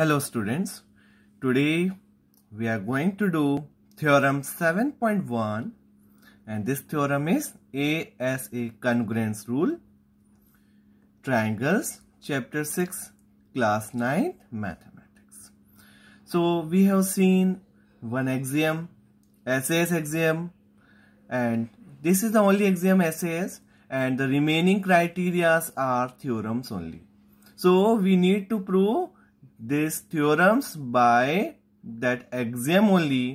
Hello students, today we are going to do theorem 7.1 and this theorem is ASA congruence rule, triangles, chapter 6, class 9, mathematics. So we have seen one axiom, SAS axiom and this is the only axiom SAS and the remaining criterias are theorems only. So we need to prove this theorems by that axiom only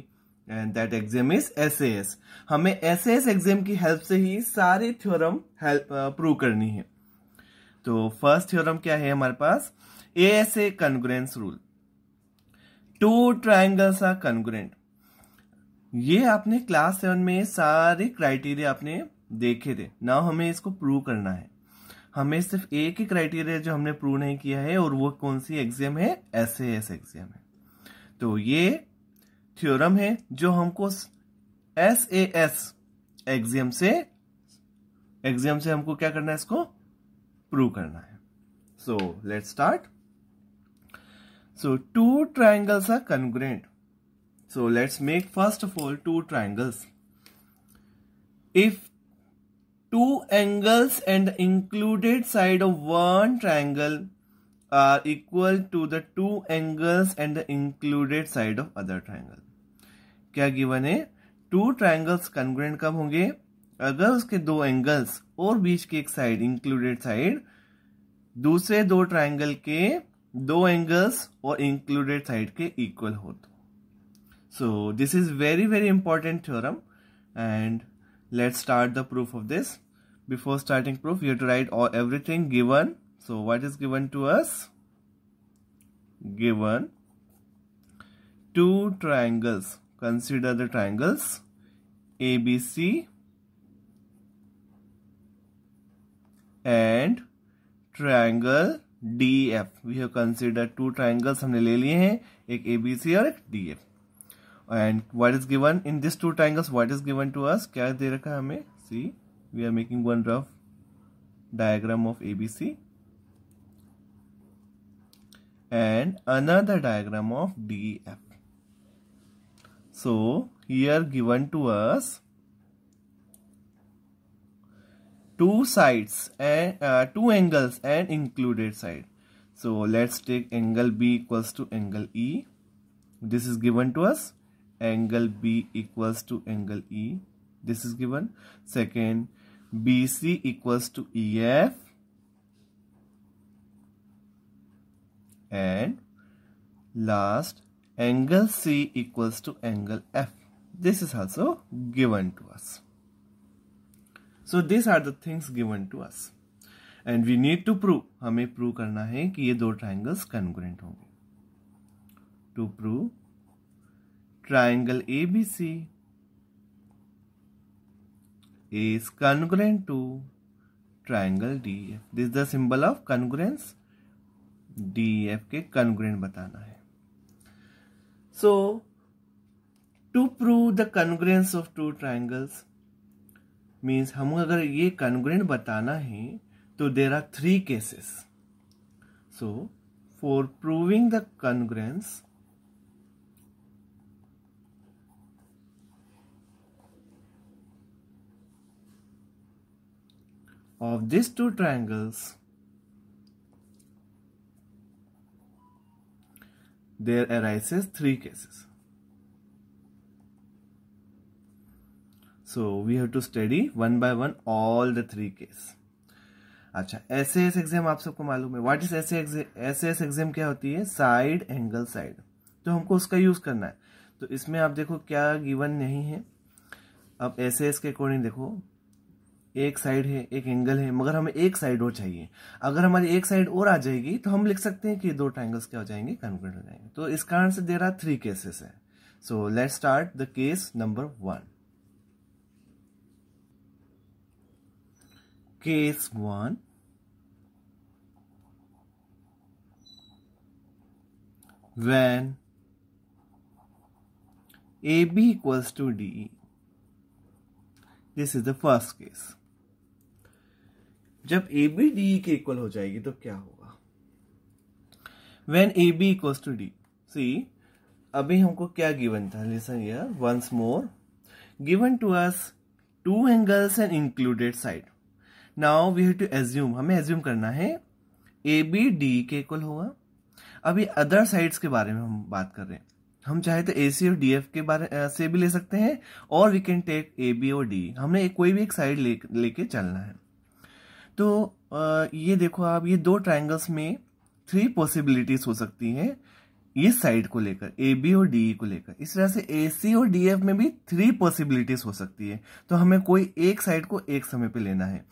and that axiom is S S हमें S S axiom की help से ही सारे theorem help prove करनी है तो first theorem क्या है हमारे पास A S A congruence rule two triangles are congruent ये आपने क्लास सेवन में सारे क्राइटेरिया आपने देखे थे ना हमें इसको प्रूव करना है हमें सिर्फ एक ही क्राइटेरिया जो हमने प्रूव नहीं किया है और वो कौन सी एग्जाम है एस एस एग्जाम है तो ये थ्योरम है जो हमको एस ए एस एग्जाम से एग्जाम से हमको क्या करना है इसको प्रूव करना है so let start so two triangles are congruent so let's make first of all two triangles if two angles and the included side of one triangle are equal to the two angles and the included side of other triangle. क्या given है two triangles congruent कब होंगे अगर उसके दो angles और बीच के एक साइड इंक्लूडेड साइड दूसरे दो ट्राइंगल के दो एंगल्स और इंक्लूडेड साइड के इक्वल हो तो so this is very very important theorem and let's start the proof of this before starting proof you have to write all everything given so what is given to us given two triangles consider the triangles ABC and triangle DF we have considered two triangles हमने ले लिए हैं एक ABC और एक DF and what is given in these two triangles what is given to us क्या दे रखा हमें see we are making one rough diagram of ABC and another diagram of DEF. So here given to us two sides and uh, two angles and included side. So let's take angle B equals to angle E. This is given to us angle B equals to angle E. This is given. Second, BC equals to EF and last angle C equals to angle F. This is also given to us. So these are the things given to us. And we need to prove हमें prove करना है कि ये दो triangles congruent होंगे to prove triangle A B C is congruent to triangle D F this the symbol of congruence D F के congruent बताना है so to prove the congruence of two triangles means हम अगर ये congruent बताना है तो there are three cases so for proving the congruence of these two triangles there arises three cases so we have to study one by one all the three cases अच्छा S S axiom आप सबको मालूम है what is S S S axiom क्या होती है side angle side तो हमको उसका यूज करना है तो इसमें आप देखो क्या गिवन नहीं है अब एस एस के अकॉर्डिंग देखो एक साइड है एक एंगल है मगर हमें एक साइड और चाहिए अगर हमारी एक साइड और आ जाएगी तो हम लिख सकते हैं कि दो ट्राइंगल्स क्या हो जाएंगे कन्वर्ट हो जाएंगे तो इस कारण से दे रहा थ्री केसेस है so let start the case number one case one when A B equals to D this is the first case जब ए बी डी के इक्वल हो जाएगी तो क्या होगा when A B equals to D C अभी हमको क्या गिवन था लिसन ये once more given to us two angles and included side now we have to assume हमें एज्यूम करना है ए बी डी के इक्वल होगा अभी अदर साइड्स के बारे में हम बात कर रहे हैं हम चाहे तो ए सी और डी एफ के बारे से भी ले सकते हैं और we can take A B और डी हमने कोई भी एक साइड ले लेके चलना है तो ये देखो आप ये दो ट्राइंगल्स में थ्री पॉसिबिलिटीज हो सकती हैं ये साइड को लेकर ए बी और डी e को लेकर इस तरह से ए सी और डी एफ में भी थ्री पॉसिबिलिटीज हो सकती है तो हमें कोई एक साइड को एक समय पे लेना है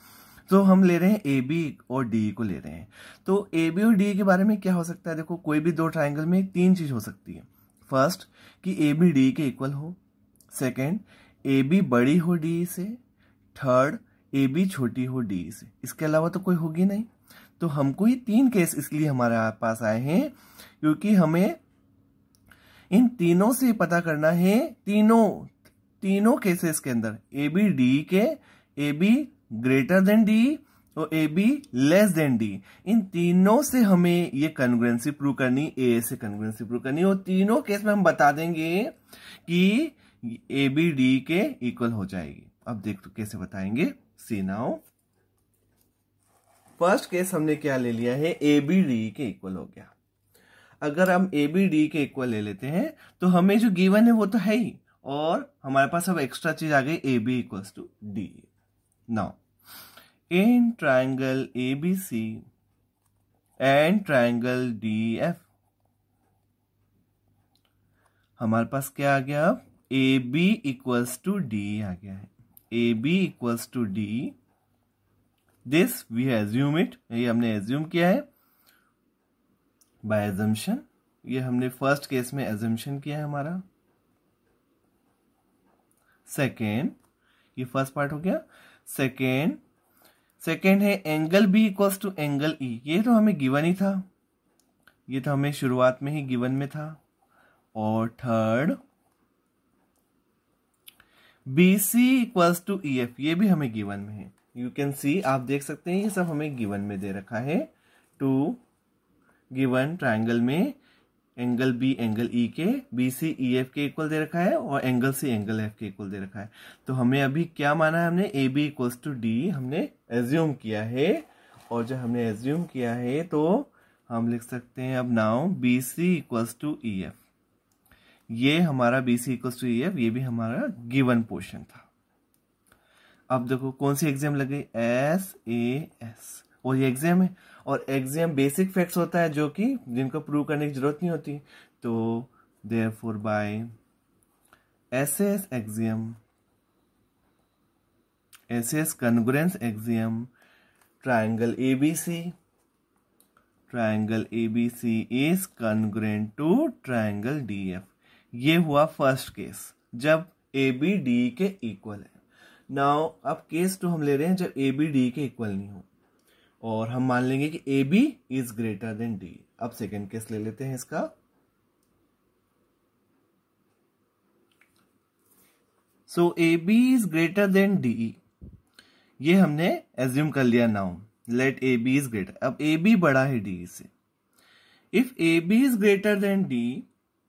तो हम ले रहे हैं ए बी और डी e को ले रहे हैं तो ए बी और डी e के बारे में क्या हो सकता है देखो कोई भी दो ट्राइंगल में तीन चीज हो सकती है फर्स्ट कि ए बी डी के इक्वल हो सेकेंड ए बी बड़ी हो डी से थर्ड ए बी छोटी हो डी से इसके अलावा तो कोई होगी नहीं तो हमको ये तीन केस इसलिए हमारे पास आए हैं क्योंकि हमें इन तीनों से पता करना है तीनों तीनों केसेस के अंदर ए बी डी के A B greater than D और A B less than D इन तीनों से हमें ये कन्ग्रेंसी प्रूव करनी ए से कन्ग्रेंसी प्रूव करनी और तीनों केस में हम बता देंगे कि ए बी डी के इक्वल हो जाएगी अब देख तो कैसे बताएंगे सी नाउ फर्स्ट केस हमने क्या ले लिया है ए बी डी के इक्वल हो गया अगर हम ए बी डी के इक्वल ले लेते हैं तो हमें जो गिवन है वो तो है ही और हमारे पास अब एक्स्ट्रा चीज आ गई A B equals to D now in triangle A B C and triangle D F हमारे पास क्या आ गया अब A B equals to D आ गया है A B equals to D this we assume it ये हमने एज्यूम किया है बाय एजम्पन ये हमने फर्स्ट केस में एजम्पन किया है हमारा सेकेंड ये फर्स्ट पार्ट हो गया सेकेंड सेकेंड है angle B equals to angle E ये तो हमें गिवन ही था ये तो हमें शुरुआत में ही गिवन में था और third B C equals to E F ये भी हमें गिवन में है यू कैन सी आप देख सकते हैं ये सब हमें गिवन में दे रखा है टू गिवन ट्राइंगल में एंगल बी एंगल ई के बी सी ई एफ के इक्वल दे रखा है और एंगल सी एंगल एफ के इक्वल दे रखा है तो हमें अभी क्या माना है हमने A B equals to D हमने एज्यूम किया है और जब हमने एज्यूम किया है तो हम लिख सकते हैं अब now B C equals to E F ये हमारा बी सी टू एफ ये भी हमारा गिवन पोर्शन था अब देखो कौन सी एग्जाम लग गई एस ए एस और ये एग्जाम है और एग्जाम बेसिक फैक्ट्स होता है जो कि जिनको प्रूव करने की जरूरत नहीं होती तो therefore by S S axiom S S congruence axiom triangle A B C triangle C is is to triangle D F ये हुआ फर्स्ट केस जब ए बी डी के इक्वल है नाउ अब केस टू तो हम ले रहे हैं जब ए बी डी के इक्वल नहीं हो और हम मान लेंगे कि A B is greater than D अब सेकेंड केस ले लेते हैं इसका so A B is greater than D ये हमने एज्यूम कर लिया now let A B is greater अब ए बी बड़ा है डी से if A B is greater than D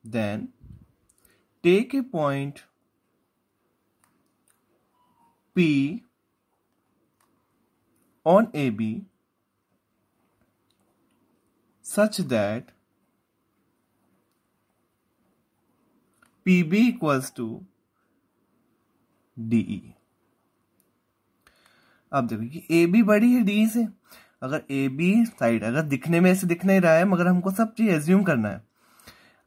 then take a point P on AB such that PB equals to DE अब देखो कि ए बी बड़ी है D e से अगर ए बी साइड अगर दिखने में ऐसे दिख नहीं रहा है मगर हमको सब चीज एज्यूम करना है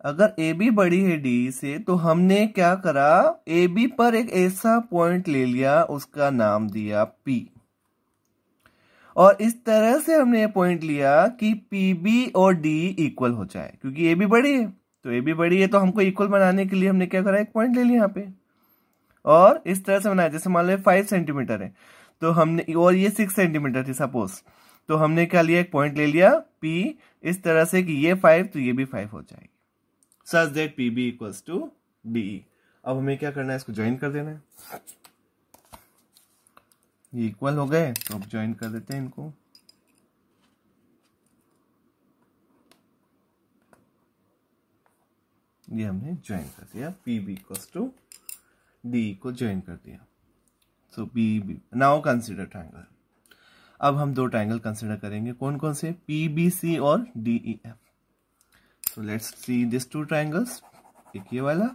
अगर ए बी बड़ी है डी से तो हमने क्या करा ए बी पर एक ऐसा पॉइंट ले लिया उसका नाम दिया पी और इस तरह से हमने ये पॉइंट लिया कि पी बी और डी इक्वल हो जाए क्योंकि ए बी बड़ी है तो ए बी बड़ी है तो हमको इक्वल बनाने के लिए हमने क्या करा एक पॉइंट ले लिया यहाँ पे और इस तरह से बनाया जैसे मान लो फाइव सेंटीमीटर है तो हमने और ये सिक्स सेंटीमीटर थी सपोज तो हमने क्या लिया एक पॉइंट ले लिया पी इस तरह से कि ये फाइव तो ये भी फाइव हो जाएगी such that P B equals to D अब हमें क्या करना है इसको ज्वाइन कर देना है ये इक्वल हो गए तो अब ज्वाइन कर देते हैं इनको ये हमने ज्वाइन कर दिया P B equals to D को ज्वाइन कर दिया so P B now consider triangle अब हम दो ट्राइंगल कंसिडर करेंगे कौन कौन से पी बी सी और D E F so let's see these two triangles एक ये वाला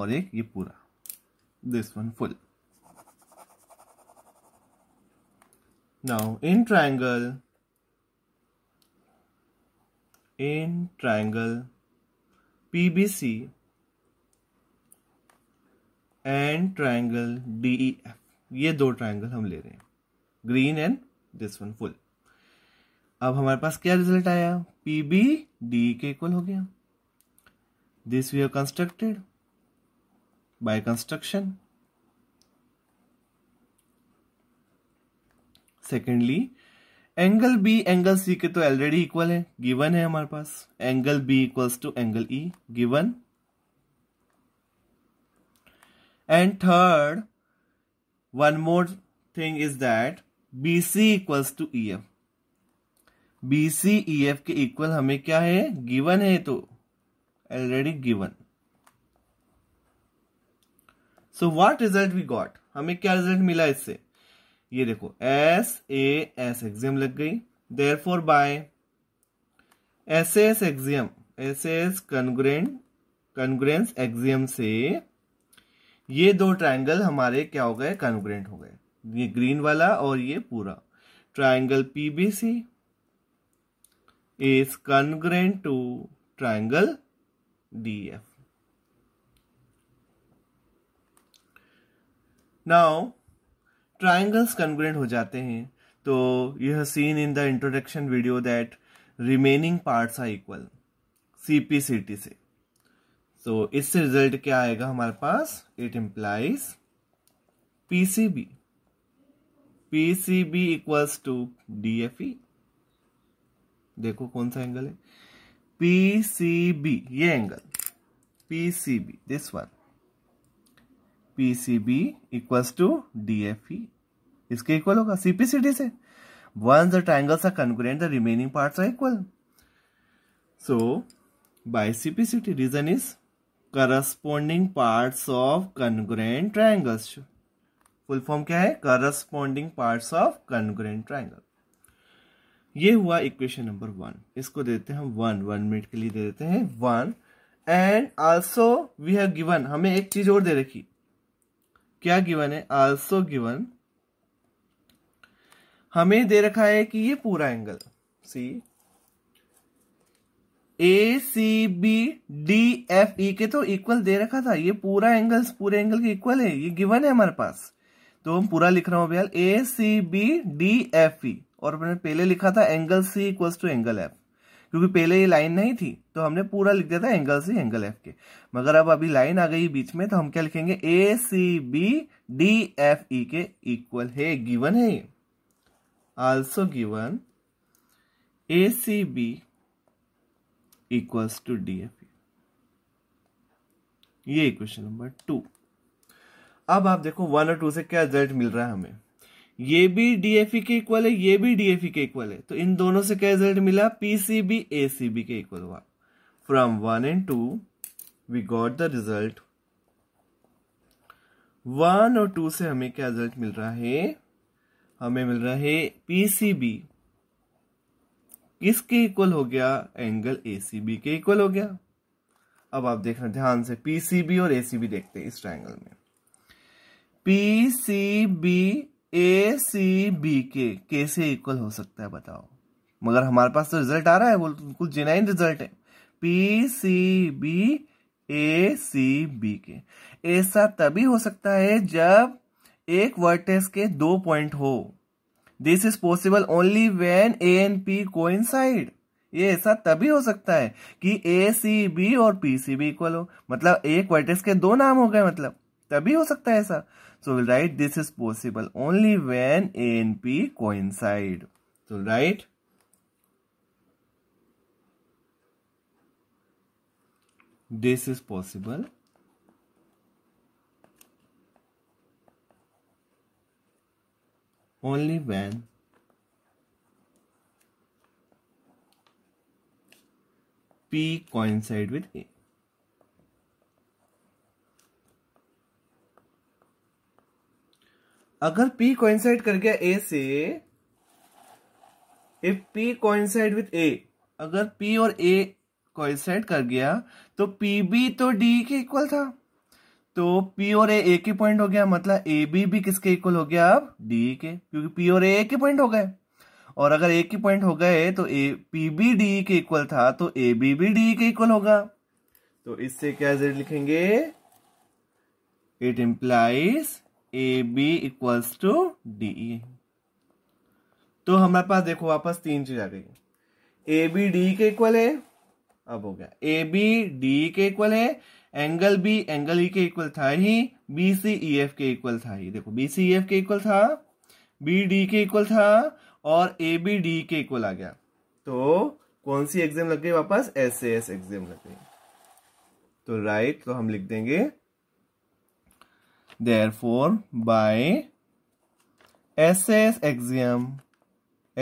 और एक ये पूरा this one full now in triangle in triangle PBC and triangle DEF ये दो ट्रायंगल हम ले रहे हैं green and this one full अब हमारे पास क्या रिजल्ट आया पी बी डी के इक्वल हो गया this we are constructed by construction secondly angle B angle C के तो ऑलरेडी इक्वल है गिवन है हमारे पास angle B equals to angle E given and third one more thing is that B C equals to E F B C E F के equal हमें क्या है गिवन है तो already given so what result we got हमें क्या result मिला इससे ये देखो एस ए एस एग्जाम लग गई therefore by S S axiom S S congruent congruence axiom से ये दो ट्रायंगल हमारे क्या हो गए कन्ग्रेंट हो गए ये ग्रीन वाला और ये पूरा triangle PBC is congruent to triangle DF. Now triangles congruent हो जाते हैं तो you have seen in the introduction video that remaining parts are equal C P C T से सो so, इससे रिजल्ट क्या आएगा हमारे पास it implies P C B P C B equals to D F E देखो कौन सा angle है पी सी बी ये angle P C B this one P C B equals to D F E इसके equal होगा CPCT से one the triangles are congruent the remaining parts are equal so by CPCT reason is corresponding parts of congruent triangles full form क्या है corresponding parts of congruent triangle ये हुआ equation number one इसको देते हैं हम one one minute के लिए दे देते हैं one and also we have given हमें एक चीज और दे रखी क्या गिवन है आल्सो गिवन हमें दे रखा है कि ये पूरा angle C A C B D F E के तो इक्वल दे रखा था ये पूरा एंगल पूरे एंगल के इक्वल है ये गिवन है हमारे पास तो हम पूरा लिख रहा हूं भैया A C B D F E और मैंने पहले लिखा था angle C equals to angle F क्योंकि पहले ये लाइन नहीं थी तो हमने पूरा लिख दिया था एंगल सी एंगल एफ के मगर अब अभी लाइन आ गई बीच में तो हम क्या लिखेंगे A C B D F E के इक्वल है गिवन है ये also given A C B equals to D F E ये इक्वेशन नंबर टू अब आप देखो वन और टू से क्या रिजल्ट मिल रहा है हमें ये भी डीएफई e के इक्वल है ये भी डीएफई e के इक्वल है तो इन दोनों से क्या रिजल्ट मिला पीसीबी एसीबी के इक्वल हुआ from one and two we got the result one और टू से हमें क्या रिजल्ट मिल रहा है हमें मिल रहा है पीसीबी किसके इक्वल हो गया एंगल एसीबी के इक्वल हो गया अब आप देखना ध्यान से पीसीबी और एसीबी देखते हैं इस ट्राइंगल में पीसीबी ए सी बी के कैसे इक्वल हो सकता है बताओ मगर हमारे पास तो रिजल्ट आ रहा है वो बिल्कुल जेनाइन रिजल्ट है P C B A C B के ऐसा तभी हो सकता है जब एक वर्टेस के दो पॉइंट हो this is possible only when A and P side ये ऐसा तभी हो सकता है कि ए सी बी और पी सी बी इक्वल हो मतलब एक वर्टेस के दो नाम हो गए मतलब तभी हो सकता है ऐसा So we'll write this is possible only when A and P coincide. So write this is possible only when P coincide with A. अगर P कोइंसाइड कर गया A से if P coincide with A अगर P और A coincide कर गया तो P B तो D के इक्वल था तो P और A ए के पॉइंट हो गया मतलब ए बी भी किसके इक्वल हो गया अब D के क्योंकि P और A एक पॉइंट हो गए और अगर ए के पॉइंट हो गए तो ए पी बी डी के इक्वल था तो ए बी भी डी के इक्वल होगा तो इससे क्या जेड लिखेंगे it implies A B equals to D E तो हमारे पास देखो वापस तीन चीज आ गई ए बी डी के इक्वल है अब हो गया ए बी डी के इक्वल है एंगल बी एंगल ई के इक्वल था ही बी सी ई एफ के इक्वल था ही देखो बी सी ई एफ के इक्वल था बी डी के इक्वल था और ए बी डी के इक्वल आ गया तो कौन सी एग्जाम लग गई वापस एस ए एस एग्जाम लग गई तो राइट तो हम लिख देंगे therefore by S S by SS axiom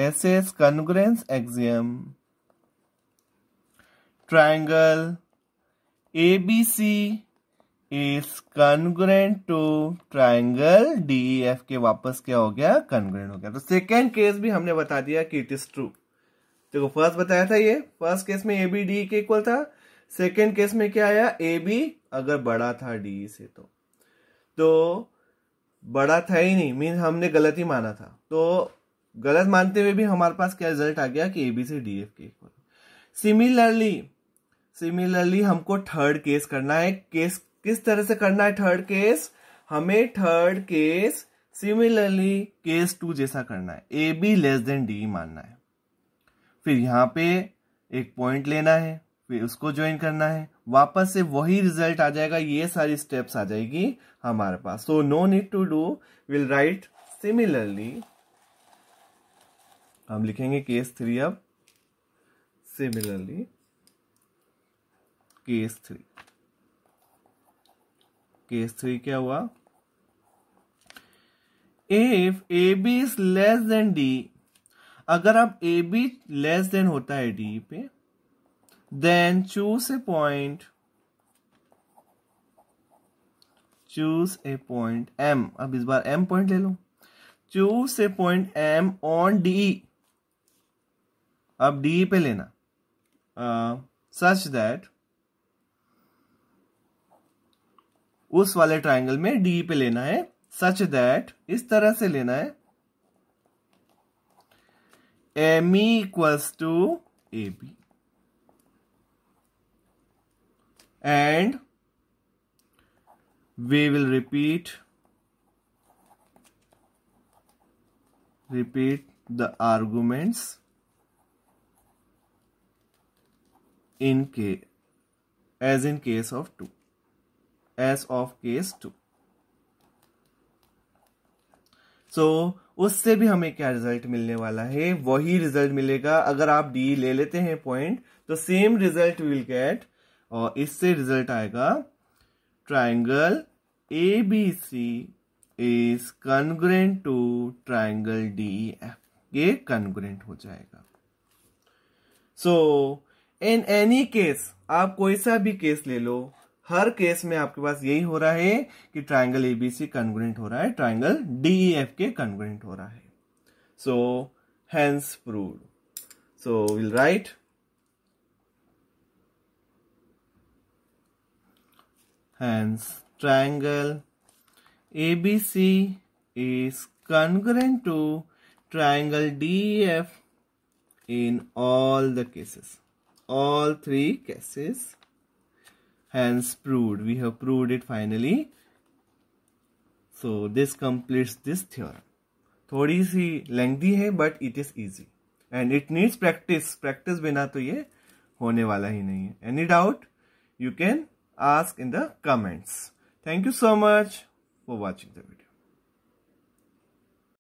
SS congruence axiom triangle ABC is to triangle D F के वापस क्या हो गया कन्ग्रेंट हो गया तो सेकेंड केस भी हमने बता दिया कि इट इज ट्रू देखो फर्स्ट बताया था ये फर्स्ट केस में ए बी डी के इक्वल था सेकेंड केस में क्या आया ए बी अगर बड़ा था डी e से तो तो बड़ा था ही नहीं मीन हमने गलत ही माना था तो गलत मानते हुए भी हमारे पास क्या रिजल्ट आ गया कि A B C D F के सिमिलरली सिमिलरली हमको थर्ड केस करना है केस किस तरह से करना है थर्ड केस हमें third case similarly case two जैसा करना है A B less than D मानना है फिर यहां पे एक पॉइंट लेना है फिर उसको ज्वाइन करना है वापस से वही रिजल्ट आ जाएगा ये सारी स्टेप्स आ जाएगी हमारे पास so no need to do will write similarly हम लिखेंगे केस थ्री अब similarly case three case three क्या हुआ if A B is less than D अगर आप ए बी लेस देन होता है डी पे Then choose a point. Choose a point M. अब इस बार M point ले लो Choose a point M on d अब d पे लेना uh, such that उस वाले ट्रायंगल में d पे लेना है such that इस तरह से लेना है M equals to A B and we will repeat repeat the arguments in case as in case of 2 as of case 2 so so, उससे भी हमें क्या रिजल्ट मिलने वाला है वही रिजल्ट मिलेगा अगर आप डी ले लेते हैं पॉइंट तो सेम रिजल्ट विल गेट और इससे रिजल्ट आएगा triangle A B C is congruent to triangle D F ये कन्ग्रेंट हो जाएगा सो इन एनी केस आप कोई सा भी केस ले लो हर केस में आपके पास यही हो रहा है कि ट्राइंगल एबीसी कन्ग्रेंट हो रहा है ट्राइंगल डीईएफ के कन्ग्रेंट हो रहा है so hence prove so will write Hence, triangle ABC is congruent to triangle DEF in all the cases. All three cases. Hence, proved. We have proved it finally. So, this completes this theorem. थोड़ी सी lengthy है but it is easy and it needs practice practice बिना तो ये होने वाला ही नहीं है any doubt you can ask in the comments. Thank you so much for watching the video.